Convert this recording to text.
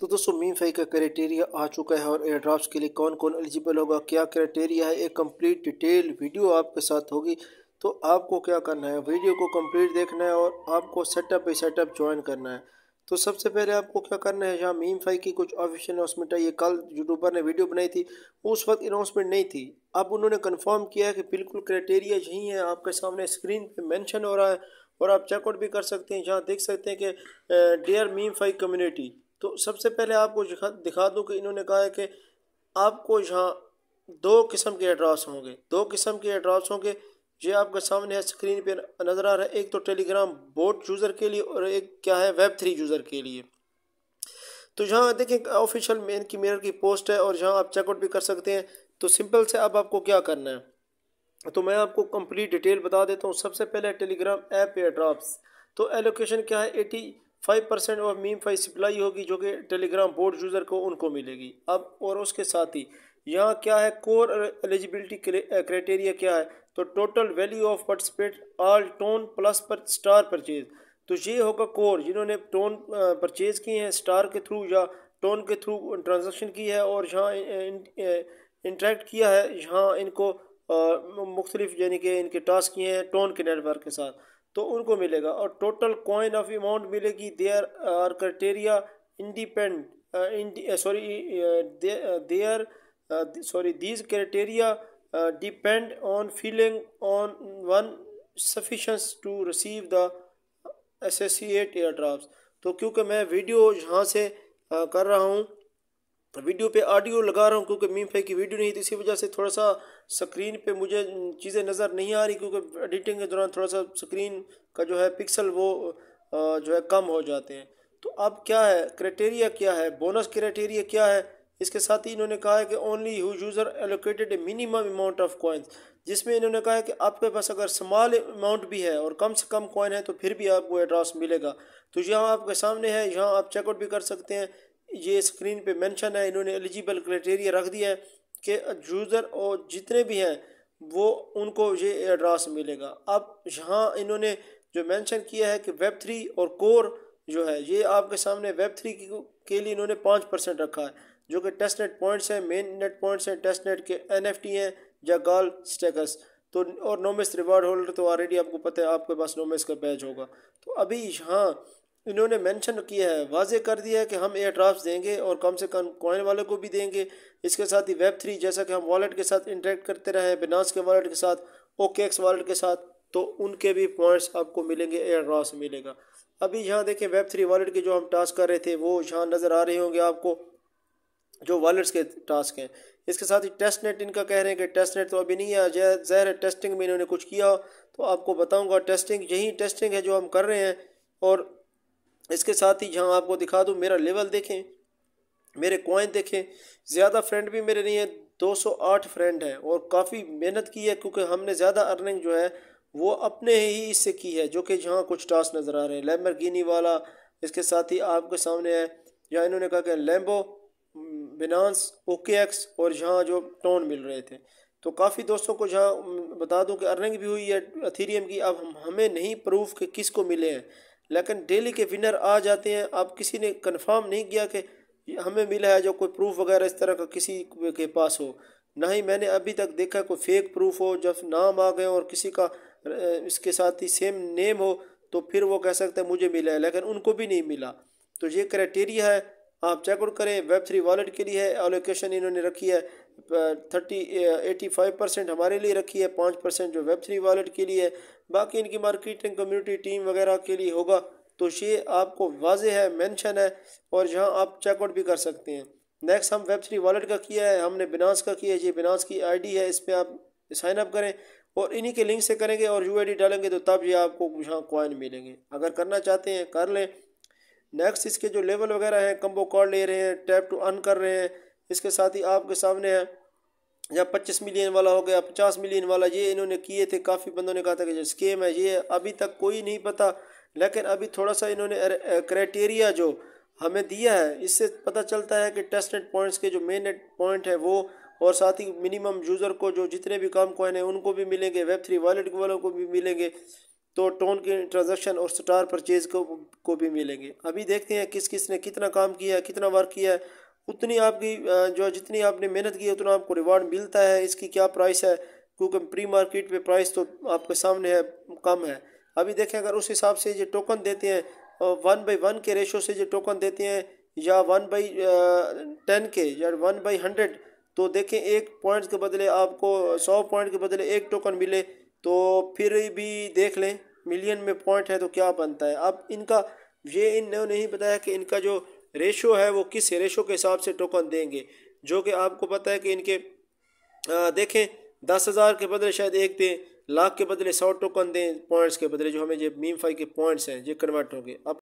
तो दोस्तों MemeFi का क्राइटेरिया आ चुका है और एयर ड्राफ्ट के लिए कौन कौन एलिजिबल होगा क्या क्राइटेरिया है एक कंप्लीट डिटेल वीडियो आपके साथ होगी तो आपको क्या करना है वीडियो को कंप्लीट देखना है और आपको सेटअप बाई सेटअप ज्वाइन करना है तो सबसे पहले आपको क्या करना है यहाँ मीम फाई की कुछ ऑफिशियल अनाउंसमेंट आई कल यूट्यूबर ने वीडियो बनाई थी उस वक्त अनाउंसमेंट नहीं थी अब उन्होंने कंफर्म किया है कि बिल्कुल क्राइटेरिया यही है आपके सामने स्क्रीन पे मेंशन हो रहा है और आप चेकआउट भी कर सकते हैं जहाँ देख सकते हैं कि डेयर मीम फाई कम्युनिटी तो सबसे पहले आपको दिखा दूँ कि इन्होंने कहा है कि आपको यहाँ दो किस्म के एड्रेस होंगे दो किस्म के एड्रेस होंगे ये आपके सामने है स्क्रीन पर नज़र आ रहा है एक तो टेलीग्राम बोट यूज़र के लिए और एक क्या है वेब थ्री यूज़र के लिए तो यहाँ देखें ऑफिशियल मेन की मिरर की पोस्ट है और यहाँ आप चेकआउट भी कर सकते हैं तो सिंपल से अब आपको क्या करना है तो मैं आपको कंप्लीट डिटेल बता देता हूँ सबसे पहले टेलीग्राम ऐप एड्रॉप्स तो एलोकेशन क्या है एटी फाइव परसेंट और मीम फाइव सप्लाई होगी जो कि टेलीग्राम बोर्ड यूज़र को उनको मिलेगी अब और उसके साथ ही यहाँ क्या है कोर एलिजिबिलिटी क्राइटेरिया क्या है तो total value of participate all TON plus पर स्टार परचेज तो ये होगा कोर जिन्होंने टोन परचेज किए हैं स्टार के थ्रू या टोन के थ्रू ट्रांजेक्शन की है और यहाँ इंटरेक्ट किया है यहाँ इनको मुख्तलिफ यानी कि इनके टास्क किए हैं टोन के नेटवर्क के साथ तो उनको मिलेगा और टोटल कॉइन ऑफ अमाउंट मिलेगी there are criteria independent sorry there sorry these criteria depend on feeling on one sufficiency to receive the associate air draft तो क्योंकि मैं वीडियो यहाँ से uh, कर रहा हूँ वीडियो पे ऑडियो लगा रहा हूँ क्योंकि मीम फेक की वीडियो नहीं तो इसी वजह से थोड़ा सा स्क्रीन पे मुझे चीज़ें नज़र नहीं आ रही क्योंकि एडिटिंग के दौरान थोड़ा सा स्क्रीन का जो है पिक्सल वो जो है कम हो जाते हैं तो अब क्या है क्राइटेरिया क्या है बोनस क्राइटेरिया क्या है इसके साथ ही इन्होंने कहा है कि only who user allocated a minimum amount of coins जिसमें इन्होंने कहा है कि आपके पास अगर स्मॉल अमाउंट भी है और कम से कम कॉइन है तो फिर भी आपको एड्रॉस मिलेगा तो यहाँ आपके सामने है यहाँ आप चेकआउट भी कर सकते हैं ये स्क्रीन पे मेंशन है इन्होंने एलिजिबल क्राइटेरिया रख दिया है कि यूज़र और जितने भी हैं वो उनको ये एड्रास मिलेगा अब यहाँ इन्होंने जो मेंशन किया है कि वेब थ्री और कोर जो है ये आपके सामने वेब थ्री के लिए इन्होंने पाँच परसेंट रखा है जो कि टेस्ट नेट पॉइंट्स हैं मेन नेट पॉइंट्स हैं टेस्ट नेट के एन एफ टी हैं या गॉल स्टेकस तो और नोमेस रिवार्ड होल्डर तो ऑलरेडी आपको पता है आपके पास नोमेस का बैच होगा तो अभी यहाँ इन्होंने मेंशन किया है वाजे कर दिया है कि हम एयर ड्राफ्ट देंगे और कम से कम कॉइन वाले को भी देंगे इसके साथ ही वेब थ्री जैसा कि हम वॉलेट के साथ इंटरेक्ट करते रहे बिनास के वॉलेट के साथ ओके एक्स वॉलेट के साथ तो उनके भी पॉइंट्स आपको मिलेंगे एयर ड्राफ्ट मिलेगा अभी यहाँ देखें वेब थ्री वॉलेट के जो हम टास्क कर रहे थे वो यहाँ नज़र आ रहे होंगे आपको जो वॉलेट्स के टास्क हैं इसके साथ ही टेस्ट नेट इनका कह रहे हैं कि टेस्ट नेट तो अभी नहीं आया जहर टेस्टिंग में इन्होंने कुछ किया तो आपको बताऊंगा टेस्टिंग यही टेस्टिंग है जो हम कर रहे हैं और इसके साथ ही जहाँ आपको दिखा दूँ मेरा लेवल देखें मेरे कॉइन देखें ज़्यादा फ्रेंड भी मेरे नहीं है 208 फ्रेंड हैं और काफ़ी मेहनत की है क्योंकि हमने ज़्यादा अर्निंग जो है वो अपने ही इससे की है जो कि जहाँ कुछ टास्क नज़र आ रहे हैं गिनी वाला इसके साथ ही आपके सामने है या इन्होंने कहा कि लैम्बो बिनास ओके एक्स और जहाँ जो टोन मिल रहे थे तो काफ़ी दोस्तों को जहाँ बता दूँ कि अर्निंग भी हुई है अथीरियम की अब हम हमें नहीं प्रूफ कि किसको मिले हैं लेकिन डेली के विनर आ जाते हैं अब किसी ने कन्फर्म नहीं किया कि हमें मिला है जो कोई प्रूफ वगैरह इस तरह का किसी के पास हो ना ही मैंने अभी तक देखा कोई फेक प्रूफ हो जब नाम आ गए और किसी का इसके साथ ही सेम नेम हो तो फिर वो कह सकते हैं मुझे मिला है लेकिन उनको भी नहीं मिला तो ये क्राइटेरिया है आप चेकआउट करें वेब थ्री वॉलेट के लिए है एलोकेशन इन्होंने रखी है थर्टी एटी फाइव परसेंट हमारे लिए रखी है पाँच परसेंट जो वेब थ्री वॉलेट के लिए है बाकी इनकी मार्केटिंग कम्युनिटी टीम वगैरह के लिए होगा तो ये आपको वाज है मेंशन है और यहाँ आप चेकआउट भी कर सकते हैं नेक्स्ट हम वेब थ्री वॉलेट का किया है हमने बिनास का किया है ये बिनास की आई है इस पर आप साइन अप करें और इन्हीं के लिंक से करेंगे और यू डालेंगे तो तब ये आपको यहाँ कॉइन मिलेंगे अगर करना चाहते हैं कर लें नेक्स्ट इसके जो लेवल वगैरह हैं कम्बो कॉल ले रहे हैं टैप टू अन कर रहे हैं इसके साथ ही आपके सामने है या पच्चीस मिलियन वाला हो गया पचास मिलियन वाला ये इन्होंने किए थे काफ़ी बंदों ने कहा था कि जो स्कीम है ये अभी तक कोई नहीं पता लेकिन अभी थोड़ा सा इन्होंने क्राइटेरिया जो हमें दिया है इससे पता चलता है कि टेस्ट नेट पॉइंट्स के जो मेन नेट पॉइंट है वो और साथ ही मिनिमम यूज़र को जो जितने भी काम कोइन है उनको भी मिलेंगे वेब थ्री वॉलेट वालों को भी मिलेंगे तो टोन के ट्रांजेक्शन और स्टार परचेज़ को को भी मिलेंगे अभी देखते हैं किस किस ने कितना काम किया है कितना वर्क किया है उतनी आपकी जो जितनी आपने मेहनत की है उतना आपको रिवार्ड मिलता है इसकी क्या प्राइस है क्योंकि प्री मार्केट पे प्राइस तो आपके सामने है कम है अभी देखें अगर उस हिसाब से ये टोकन देते हैं वन बाई वन के रेशो से जो टोकन देते हैं या वन बाई टेन के या वन बाई हंड्रेड तो देखें एक पॉइंट के बदले आपको सौ पॉइंट के बदले एक टोकन मिले तो फिर भी देख लें मिलियन में पॉइंट है तो क्या बनता है अब इनका ये इन नहीं बताया कि इनका जो रेशो है वो किस रेशो के हिसाब से टोकन देंगे जो कि आपको पता है कि इनके आ, देखें दस हज़ार के बदले शायद एक दें लाख के बदले सौ टोकन दें पॉइंट्स के बदले जो हमें जो मीम फाइव के पॉइंट्स हैं ये कन्वर्ट होंगे अब